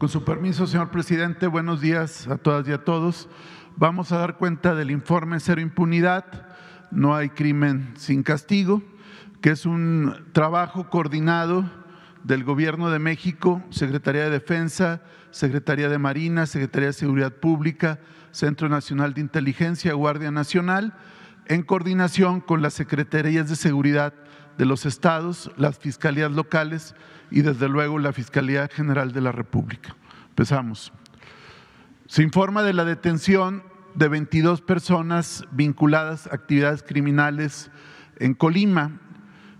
Con su permiso, señor presidente, buenos días a todas y a todos. Vamos a dar cuenta del informe Cero Impunidad, No hay crimen sin castigo, que es un trabajo coordinado del Gobierno de México, Secretaría de Defensa, Secretaría de Marina, Secretaría de Seguridad Pública, Centro Nacional de Inteligencia, Guardia Nacional, en coordinación con las Secretarías de Seguridad de los estados, las fiscalías locales y desde luego la Fiscalía General de la República. Empezamos. Se informa de la detención de 22 personas vinculadas a actividades criminales en Colima.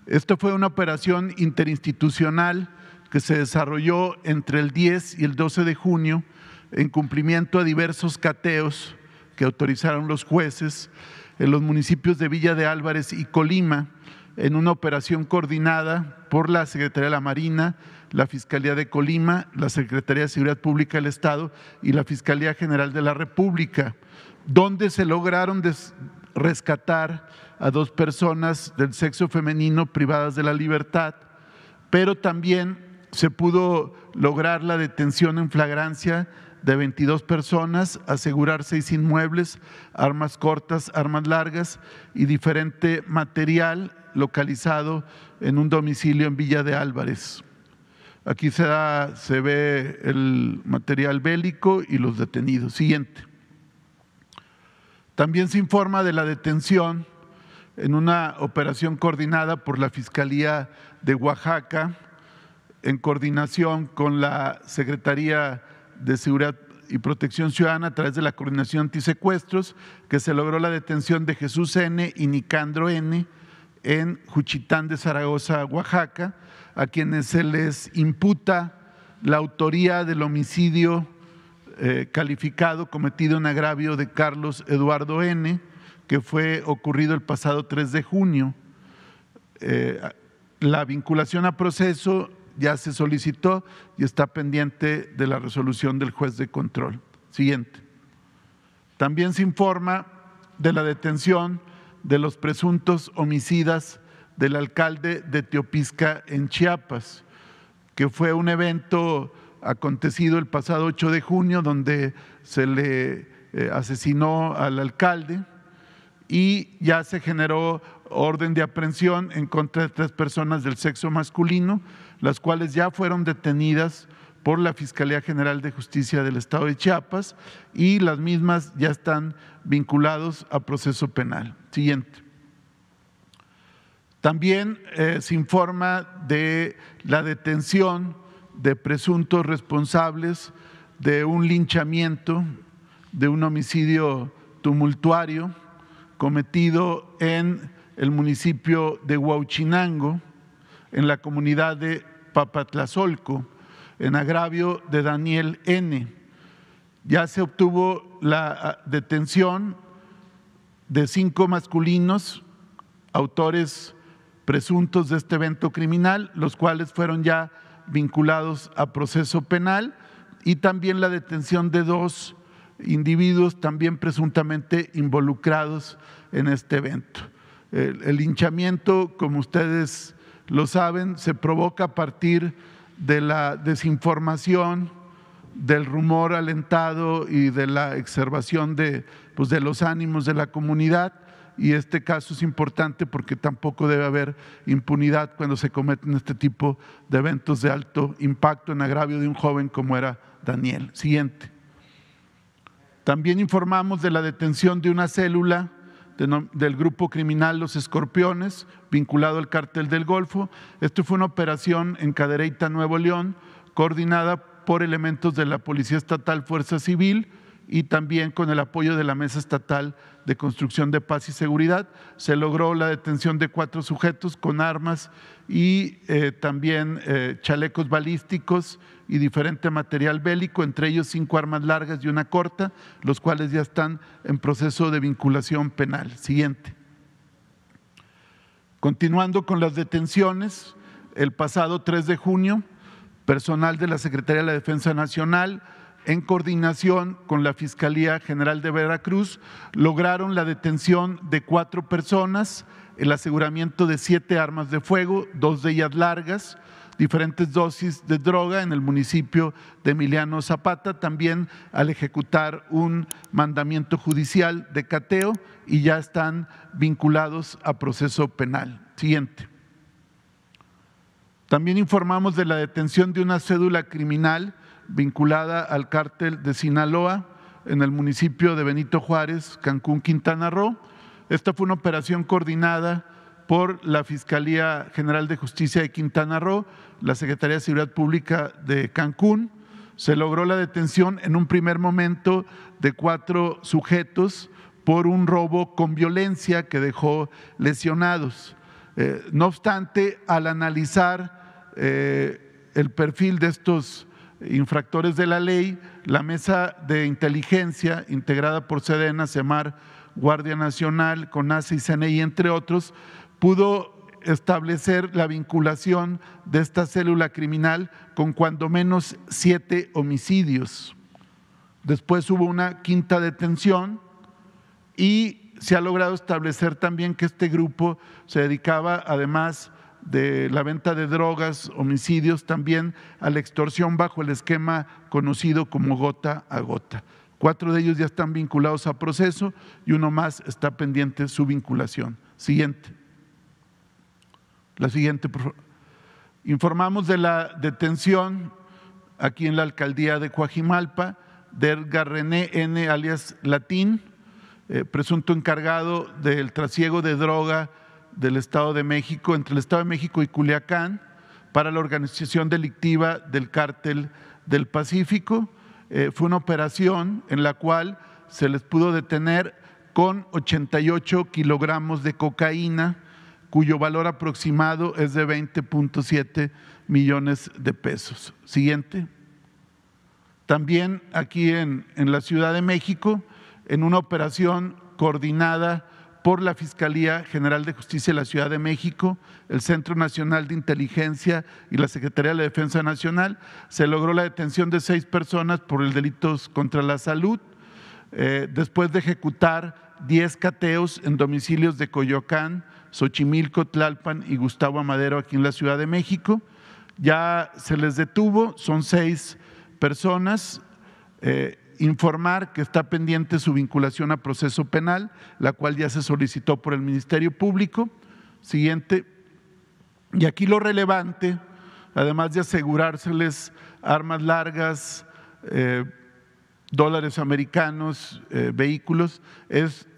Esto fue una operación interinstitucional que se desarrolló entre el 10 y el 12 de junio en cumplimiento a diversos cateos que autorizaron los jueces en los municipios de Villa de Álvarez y Colima, en una operación coordinada por la Secretaría de la Marina, la Fiscalía de Colima, la Secretaría de Seguridad Pública del Estado y la Fiscalía General de la República, donde se lograron rescatar a dos personas del sexo femenino privadas de la libertad, pero también se pudo lograr la detención en flagrancia de 22 personas, asegurar seis inmuebles, armas cortas, armas largas y diferente material localizado en un domicilio en Villa de Álvarez. Aquí se, da, se ve el material bélico y los detenidos. Siguiente. También se informa de la detención en una operación coordinada por la Fiscalía de Oaxaca en coordinación con la Secretaría de Seguridad y Protección Ciudadana a través de la Coordinación Antisecuestros, que se logró la detención de Jesús N. y Nicandro N. en Juchitán de Zaragoza, Oaxaca, a quienes se les imputa la autoría del homicidio eh, calificado cometido en agravio de Carlos Eduardo N., que fue ocurrido el pasado 3 de junio. Eh, la vinculación a proceso ya se solicitó y está pendiente de la resolución del juez de control. Siguiente. También se informa de la detención de los presuntos homicidas del alcalde de Teopisca en Chiapas, que fue un evento acontecido el pasado 8 de junio donde se le eh, asesinó al alcalde y ya se generó orden de aprehensión en contra de tres personas del sexo masculino las cuales ya fueron detenidas por la Fiscalía General de Justicia del Estado de Chiapas y las mismas ya están vinculados a proceso penal. Siguiente. También eh, se informa de la detención de presuntos responsables de un linchamiento, de un homicidio tumultuario cometido en el municipio de Huauchinango, en la comunidad de Papatlazolco en agravio de Daniel N. Ya se obtuvo la ah, detención de cinco masculinos, autores presuntos de este evento criminal, los cuales fueron ya vinculados a proceso penal, y también la detención de dos individuos también presuntamente involucrados en este evento. El, hinchamiento, como ustedes lo saben, se provoca a partir de la desinformación, del rumor alentado y de la exacerbación de, pues, de los ánimos de la comunidad. Y este caso es importante porque tampoco debe haber impunidad cuando se cometen este tipo de eventos de alto impacto en agravio de un joven como era Daniel. Siguiente. También informamos de la detención de una célula del grupo criminal Los Escorpiones, vinculado al cártel del Golfo. Esto fue una operación en Cadereyta, Nuevo León, coordinada por elementos de la Policía Estatal Fuerza Civil, y también con el apoyo de la Mesa Estatal de Construcción de Paz y Seguridad. Se logró la detención de cuatro sujetos con armas y eh, también eh, chalecos balísticos y diferente material bélico, entre ellos cinco armas largas y una corta, los cuales ya están en proceso de vinculación penal. Siguiente. Continuando con las detenciones, el pasado 3 de junio, personal de la Secretaría de la Defensa Nacional, en coordinación con la Fiscalía General de Veracruz, lograron la detención de cuatro personas, el aseguramiento de siete armas de fuego, dos de ellas largas, diferentes dosis de droga en el municipio de Emiliano Zapata, también al ejecutar un mandamiento judicial de cateo y ya están vinculados a proceso penal. Siguiente. También informamos de la detención de una cédula criminal vinculada al cártel de Sinaloa en el municipio de Benito Juárez, Cancún, Quintana Roo. Esta fue una operación coordinada por la Fiscalía General de Justicia de Quintana Roo, la Secretaría de Seguridad Pública de Cancún. Se logró la detención en un primer momento de cuatro sujetos por un robo con violencia que dejó lesionados. Eh, no obstante, al analizar eh, el perfil de estos infractores de la ley, la mesa de inteligencia integrada por Sedena, CEMAR, Guardia Nacional, CONASE y CNI, entre otros, pudo establecer la vinculación de esta célula criminal con cuando menos siete homicidios. Después hubo una quinta detención y se ha logrado establecer también que este grupo se dedicaba además de la venta de drogas, homicidios también, a la extorsión bajo el esquema conocido como gota a gota. Cuatro de ellos ya están vinculados a proceso y uno más está pendiente su vinculación. Siguiente. La siguiente, Informamos de la detención aquí en la alcaldía de Coajimalpa de Edgar N. alias Latín, eh, presunto encargado del trasiego de droga del Estado de México, entre el Estado de México y Culiacán, para la organización delictiva del cártel del Pacífico. Eh, fue una operación en la cual se les pudo detener con 88 kilogramos de cocaína, cuyo valor aproximado es de 20.7 millones de pesos. Siguiente. También aquí en, en, la Ciudad de México, en una operación coordinada por la Fiscalía General de Justicia de la Ciudad de México, el Centro Nacional de Inteligencia y la Secretaría de la Defensa Nacional. Se logró la detención de seis personas por el delitos contra la salud, eh, después de ejecutar 10 cateos en domicilios de Coyoacán, Xochimilco, Tlalpan y Gustavo Amadero aquí en la Ciudad de México. Ya se les detuvo, son seis personas. Eh, informar que está pendiente su vinculación a proceso penal, la cual ya se solicitó por el Ministerio Público. Siguiente. Y aquí lo relevante, además de asegurárseles armas largas, eh, dólares americanos, eh, vehículos, es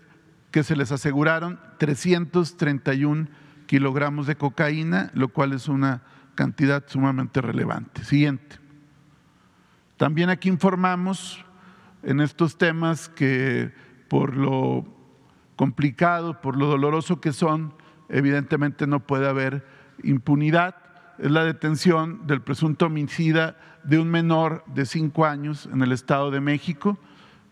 que se les aseguraron 331 kilogramos de cocaína, lo cual es una cantidad sumamente relevante. Siguiente. También aquí informamos en estos temas que por lo complicado, por lo doloroso que son, evidentemente no puede haber impunidad. Es la detención del presunto homicida de un menor de cinco años en el Estado de México.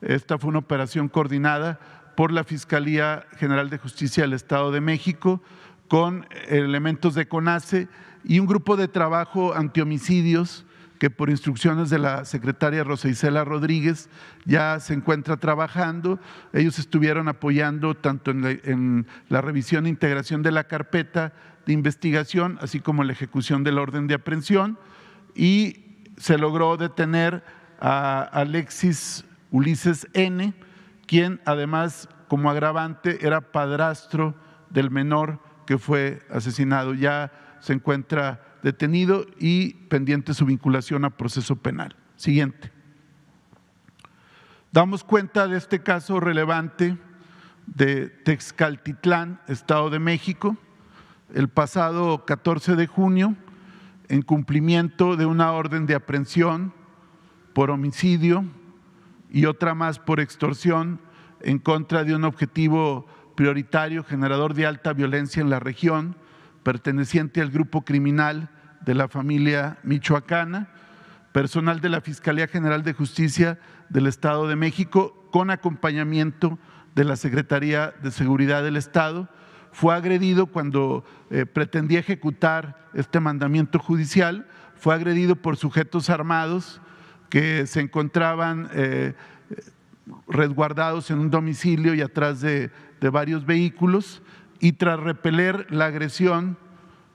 Esta fue una operación coordinada por la Fiscalía General de Justicia del Estado de México con elementos de CONACE y un grupo de trabajo antihomicidios que por instrucciones de la secretaria Rosa Isela Rodríguez ya se encuentra trabajando. Ellos estuvieron apoyando tanto en la, revisión e integración de la carpeta de investigación, así como en la ejecución del orden de aprehensión, y se logró detener a Alexis Ulises N., quien además como agravante era padrastro del menor que fue asesinado. Ya se encuentra detenido y pendiente su vinculación a proceso penal. Siguiente. Damos cuenta de este caso relevante de Texcaltitlán, Estado de México, el pasado 14 de junio, en cumplimiento de una orden de aprehensión por homicidio y otra más por extorsión en contra de un objetivo prioritario generador de alta violencia en la región, perteneciente al grupo criminal de la familia michoacana, personal de la Fiscalía General de Justicia del Estado de México, con acompañamiento de la Secretaría de Seguridad del Estado, fue agredido cuando eh, pretendía ejecutar este mandamiento judicial, fue agredido por sujetos armados que se encontraban eh, resguardados en un domicilio y atrás de varios vehículos y tras repeler la agresión,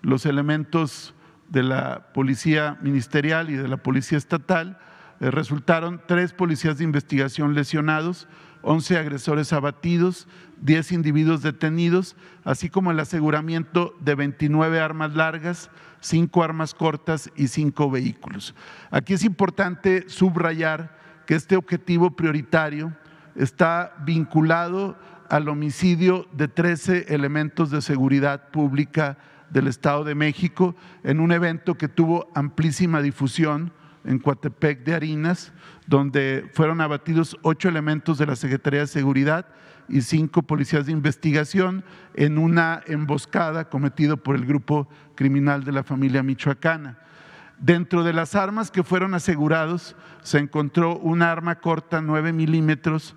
los elementos de la policía ministerial y de la policía estatal eh, resultaron tres policías de investigación lesionados, 11 agresores abatidos, 10 individuos detenidos, así como el aseguramiento de 29 armas largas, 5 armas cortas y 5 vehículos. Aquí es importante subrayar que este objetivo prioritario está vinculado al homicidio de 13 elementos de seguridad pública del Estado de México en un evento que tuvo amplísima difusión en Coatepec de Harinas, donde fueron abatidos ocho elementos de la Secretaría de Seguridad y cinco policías de investigación en una emboscada cometida por el grupo criminal de la familia michoacana. Dentro de las armas que fueron asegurados se encontró un arma corta 9 milímetros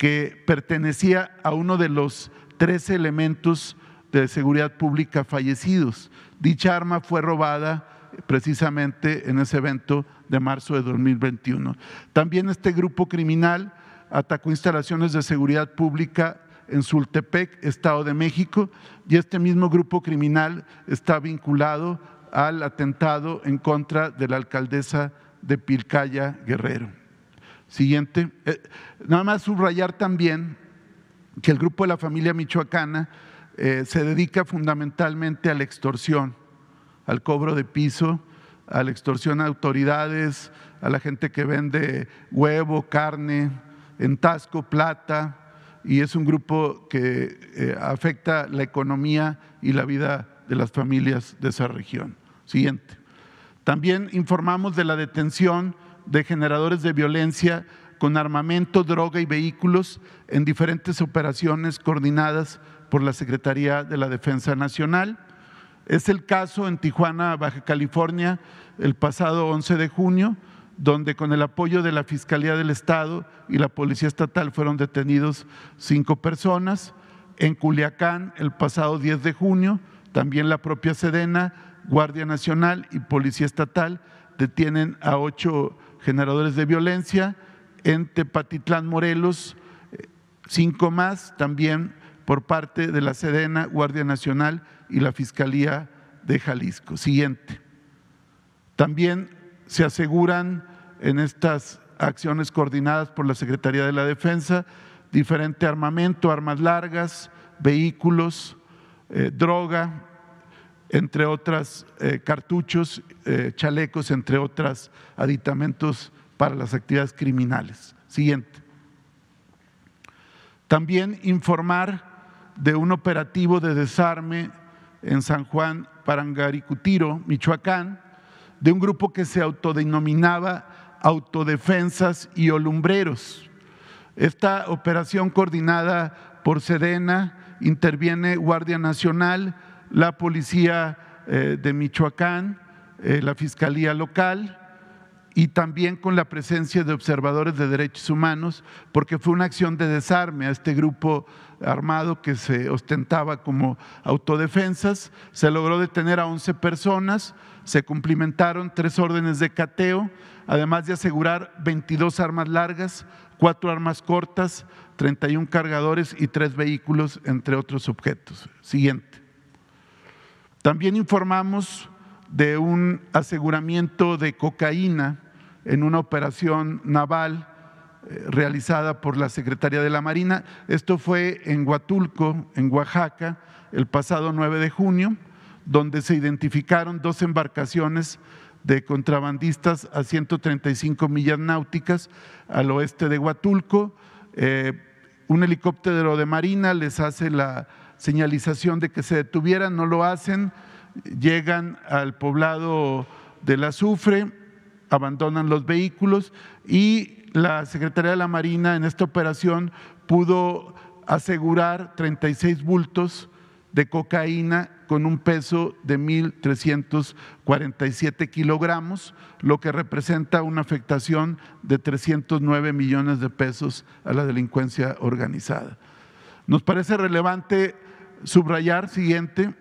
que pertenecía a uno de los tres elementos de seguridad pública fallecidos. Dicha arma fue robada precisamente en ese evento de marzo de 2021. También este grupo criminal atacó instalaciones de seguridad pública en Sultepec, Estado de México, y este mismo grupo criminal está vinculado al atentado en contra de la alcaldesa de Pilcaya Guerrero. Siguiente. Eh, nada más subrayar también que el grupo de la familia michoacana eh, se dedica fundamentalmente a la extorsión, al cobro de piso, a la extorsión a autoridades, a la gente que vende huevo, carne, en Tasco, plata, y es un grupo que eh, afecta la economía y la vida de las familias de esa región. Siguiente. También informamos de la detención de generadores de violencia con armamento, droga y vehículos en diferentes operaciones coordinadas por la Secretaría de la Defensa Nacional. Es el caso en Tijuana, Baja California, el pasado 11 de junio, donde con el apoyo de la Fiscalía del Estado y la Policía Estatal fueron detenidos cinco personas. En Culiacán, el pasado 10 de junio, también la propia Sedena, Guardia Nacional y Policía Estatal detienen a ocho personas generadores de violencia, en Tepatitlán, Morelos, cinco más también por parte de la Sedena, Guardia Nacional y la Fiscalía de Jalisco. Siguiente. También se aseguran en estas acciones coordinadas por la Secretaría de la Defensa diferente armamento, armas largas, vehículos, eh, droga, entre otras eh, cartuchos, eh, chalecos, entre otras aditamentos para las actividades criminales. Siguiente. También informar de un operativo de desarme en San Juan Parangaricutiro, Michoacán, de un grupo que se autodenominaba Autodefensas y Olumbreros. Esta operación coordinada por Sedena interviene Guardia Nacional, la policía eh, de Michoacán, eh, la fiscalía local y también con la presencia de observadores de derechos humanos, porque fue una acción de desarme a este grupo armado que se ostentaba como autodefensas. Se logró detener a 11 personas, se cumplimentaron tres órdenes de cateo, además de asegurar 22 armas largas, cuatro armas cortas, 31 cargadores y tres vehículos, entre otros objetos. Siguiente. También informamos de un aseguramiento de cocaína en una operación naval eh, realizada por la Secretaría de la Marina. Esto fue en Huatulco, en Oaxaca, el pasado 9 de junio, donde se identificaron dos embarcaciones de contrabandistas a 135 millas náuticas al oeste de Huatulco. Eh, un helicóptero de Marina les hace la señalización de que se detuvieran, no lo hacen, llegan al poblado del azufre, abandonan los vehículos y la Secretaría de la Marina en esta operación pudo asegurar 36 bultos de cocaína con un peso de 1.347 kilogramos, lo que representa una afectación de 309 millones de pesos a la delincuencia organizada. Nos parece relevante subrayar siguiente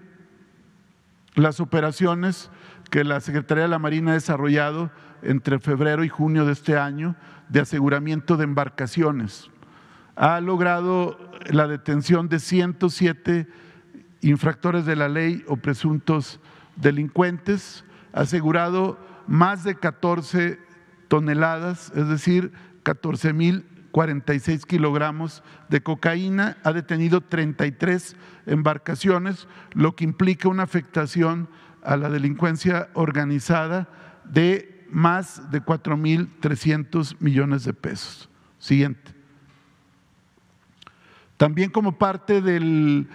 las operaciones que la Secretaría de la Marina ha desarrollado entre febrero y junio de este año de aseguramiento de embarcaciones. Ha logrado la detención de 107 infractores de la ley o presuntos delincuentes, ha asegurado más de 14 toneladas, es decir, 14 mil 46 kilogramos de cocaína, ha detenido 33 embarcaciones, lo que implica una afectación a la delincuencia organizada de más de 4.300 millones de pesos. Siguiente. También como parte del,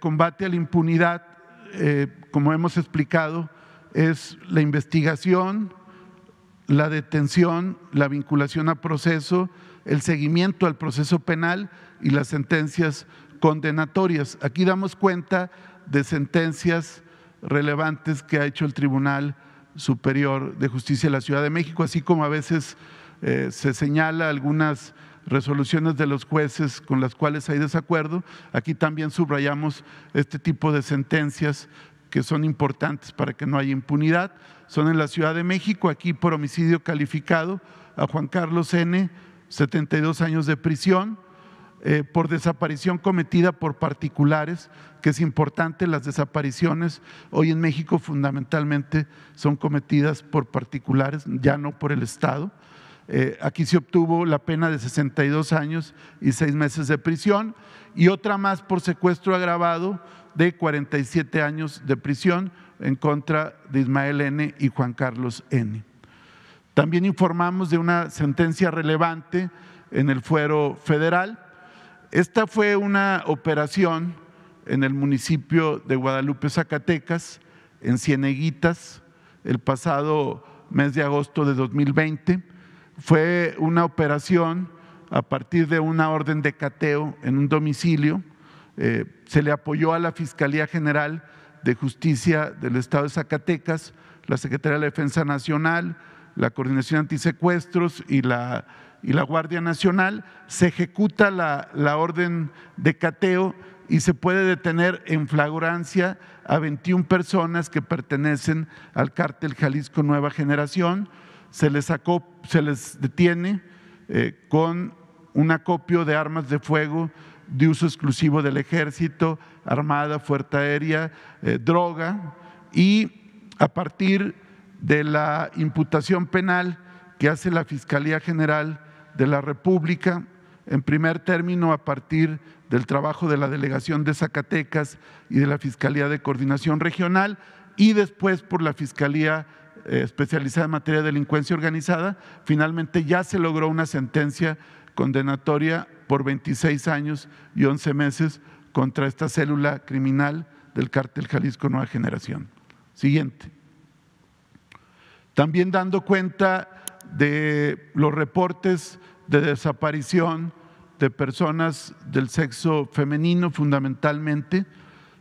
combate a la impunidad, eh, como hemos explicado, es la investigación, la detención, la vinculación a proceso el seguimiento al proceso penal y las sentencias condenatorias. Aquí damos cuenta de sentencias relevantes que ha hecho el Tribunal Superior de Justicia de la Ciudad de México, así como a veces eh, se señala algunas resoluciones de los jueces con las cuales hay desacuerdo. Aquí también subrayamos este tipo de sentencias que son importantes para que no haya impunidad. Son en la Ciudad de México, aquí por homicidio calificado a Juan Carlos N 72 años de prisión eh, por desaparición cometida por particulares, que es importante, las desapariciones hoy en México fundamentalmente son cometidas por particulares, ya no por el Estado. Eh, aquí se obtuvo la pena de 62 años y seis meses de prisión y otra más por secuestro agravado de 47 años de prisión en contra de Ismael N. y Juan Carlos N. También informamos de una sentencia relevante en el fuero federal. Esta fue una operación en el municipio de Guadalupe, Zacatecas, en Cieneguitas, el pasado mes de agosto de 2020. Fue una operación a partir de una orden de cateo en un domicilio. Eh, se le apoyó a la Fiscalía General de Justicia del Estado de Zacatecas, la Secretaría de la Defensa Nacional, la Coordinación Antisecuestros y la, y la Guardia Nacional, se ejecuta la, orden de cateo y se puede detener en flagrancia a 21 personas que pertenecen al cártel Jalisco Nueva Generación. Se les, sacó, se les detiene eh, con un acopio de armas de fuego de uso exclusivo del ejército, armada, fuerza aérea, eh, droga y a partir de la imputación penal que hace la Fiscalía General de la República, en primer término a partir del trabajo de la Delegación de Zacatecas y de la Fiscalía de Coordinación Regional y después por la Fiscalía eh, especializada en materia de delincuencia organizada, finalmente ya se logró una sentencia condenatoria por 26 años y 11 meses contra esta célula criminal del cártel Jalisco Nueva Generación. Siguiente. También dando cuenta de los reportes de desaparición de personas del sexo femenino fundamentalmente,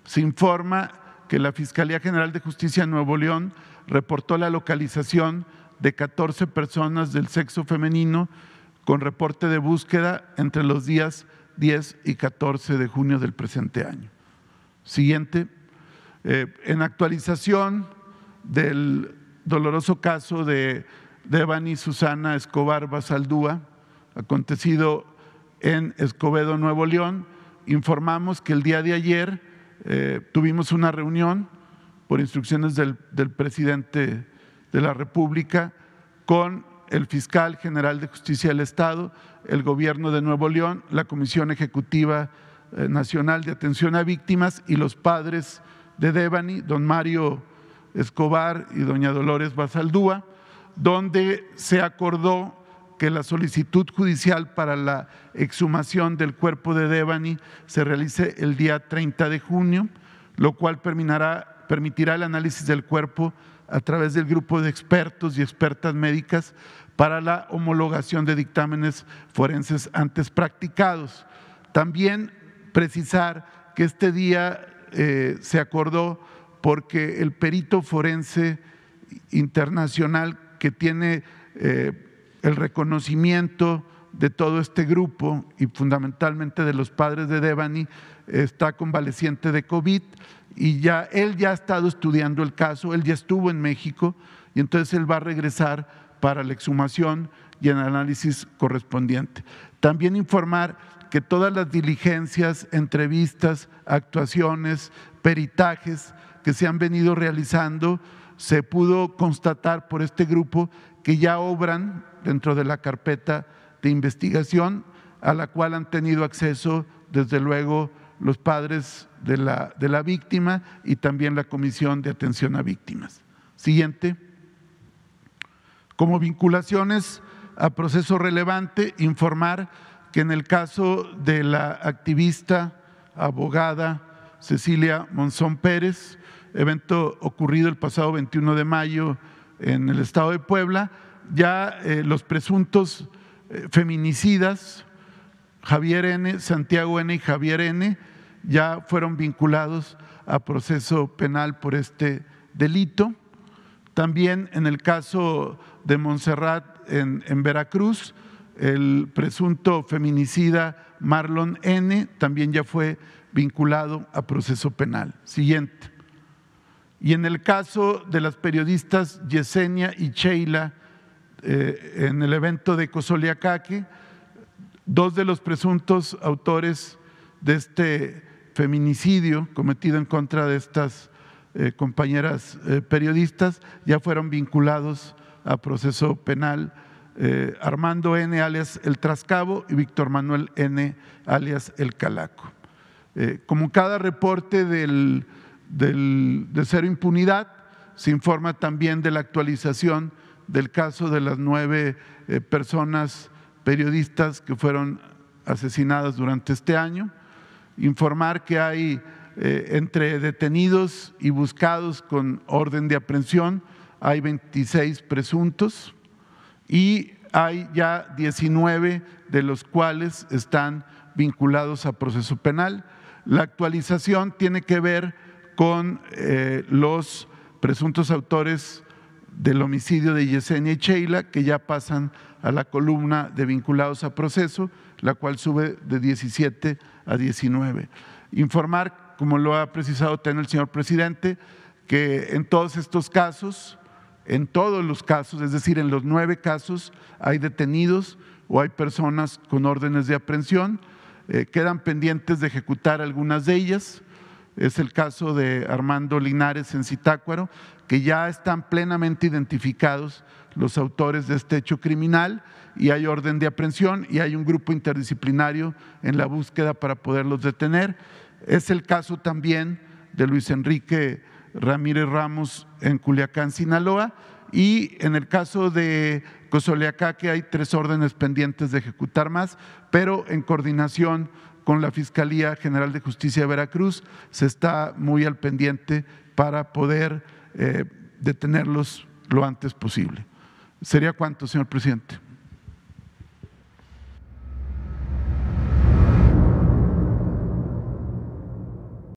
se informa que la Fiscalía General de Justicia de Nuevo León reportó la localización de 14 personas del sexo femenino con reporte de búsqueda entre los días 10 y 14 de junio del presente año. Siguiente. Eh, en actualización del doloroso caso de Devani Susana Escobar Basaldúa, acontecido en Escobedo, Nuevo León. Informamos que el día de ayer eh, tuvimos una reunión por instrucciones del, del presidente de la República con el fiscal general de justicia del Estado, el gobierno de Nuevo León, la Comisión Ejecutiva eh, Nacional de Atención a Víctimas y los padres de Devani, don Mario. Escobar y doña Dolores Basaldúa, donde se acordó que la solicitud judicial para la exhumación del cuerpo de Devani se realice el día 30 de junio, lo cual permitirá, el análisis del cuerpo a través del grupo de expertos y expertas médicas para la homologación de dictámenes forenses antes practicados. También precisar que este día eh, se acordó porque el perito forense internacional que tiene eh, el reconocimiento de todo este grupo y fundamentalmente de los padres de Devani, está convaleciente de COVID y ya él ya ha estado estudiando el caso, él ya estuvo en México y entonces él va a regresar para la exhumación y el análisis correspondiente. También informar que todas las diligencias, entrevistas, actuaciones, peritajes que se han venido realizando, se pudo constatar por este grupo que ya obran dentro de la carpeta de investigación a la cual han tenido acceso, desde luego, los padres de la, víctima y también la Comisión de Atención a Víctimas. Siguiente. Como vinculaciones a proceso relevante, informar que en el caso de la activista, abogada Cecilia Monzón Pérez, evento ocurrido el pasado 21 de mayo en el estado de Puebla, ya eh, los presuntos eh, feminicidas, Javier N., Santiago N. y Javier N., ya fueron vinculados a proceso penal por este delito. También en el caso de Monserrat en Veracruz, el presunto feminicida Marlon N. también ya fue vinculado a proceso penal. Siguiente. Y en el caso de las periodistas Yesenia y Sheila, eh, en el evento de Cosoliacaque, dos de los presuntos autores de este feminicidio cometido en contra de estas eh, compañeras eh, periodistas ya fueron vinculados a proceso penal. Armando N. alias El Trascabo y Víctor Manuel N. alias El Calaco. como cada reporte del del, de cero impunidad. Se informa también de la actualización del caso de las nueve eh, personas periodistas que fueron asesinadas durante este año. Informar que hay eh, entre detenidos y buscados con orden de aprehensión, hay 26 presuntos y hay ya 19 de los cuales están vinculados a proceso penal. La actualización tiene que ver con eh, los presuntos autores del homicidio de Yesenia y Sheila, que ya pasan a la columna de vinculados a proceso, la cual sube de 17 a 19. Informar, como lo ha precisado también el señor presidente, que en todos estos casos, en todos los casos, es decir, en los nueve casos, hay detenidos o hay personas con órdenes de aprehensión, eh, quedan pendientes de ejecutar algunas de ellas, es el caso de Armando Linares en Citácuaro, que ya están plenamente identificados los autores de este hecho criminal y hay orden de aprehensión y hay un grupo interdisciplinario en la búsqueda para poderlos detener. Es el caso también de Luis Enrique Ramírez Ramos en Culiacán, Sinaloa, y en el caso de Cosoleacaque que hay tres órdenes pendientes de ejecutar más, pero en coordinación con la Fiscalía General de Justicia de Veracruz. Se está muy al pendiente para poder eh, detenerlos lo antes posible. ¿Sería cuánto, señor presidente?